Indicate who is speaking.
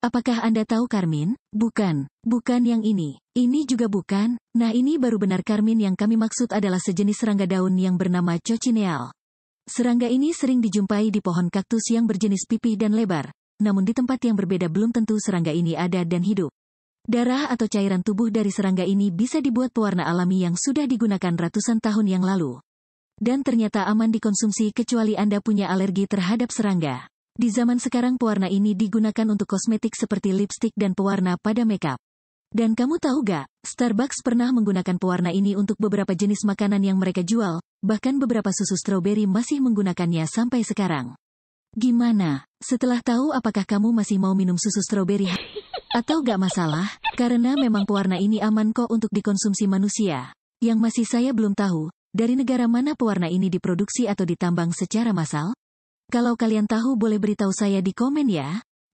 Speaker 1: Apakah Anda tahu Karmin? Bukan, bukan yang ini. Ini juga bukan. Nah ini baru benar Karmin yang kami maksud adalah sejenis serangga daun yang bernama cochineal. Serangga ini sering dijumpai di pohon kaktus yang berjenis pipih dan lebar. Namun di tempat yang berbeda belum tentu serangga ini ada dan hidup. Darah atau cairan tubuh dari serangga ini bisa dibuat pewarna alami yang sudah digunakan ratusan tahun yang lalu. Dan ternyata aman dikonsumsi kecuali Anda punya alergi terhadap serangga. Di zaman sekarang pewarna ini digunakan untuk kosmetik seperti lipstik dan pewarna pada makeup. Dan kamu tahu gak, Starbucks pernah menggunakan pewarna ini untuk beberapa jenis makanan yang mereka jual, bahkan beberapa susu stroberi masih menggunakannya sampai sekarang. Gimana? Setelah tahu apakah kamu masih mau minum susu stroberi? Atau gak masalah, karena memang pewarna ini aman kok untuk dikonsumsi manusia. Yang masih saya belum tahu, dari negara mana pewarna ini diproduksi atau ditambang secara massal? Kalau kalian tahu boleh beritahu saya di komen ya.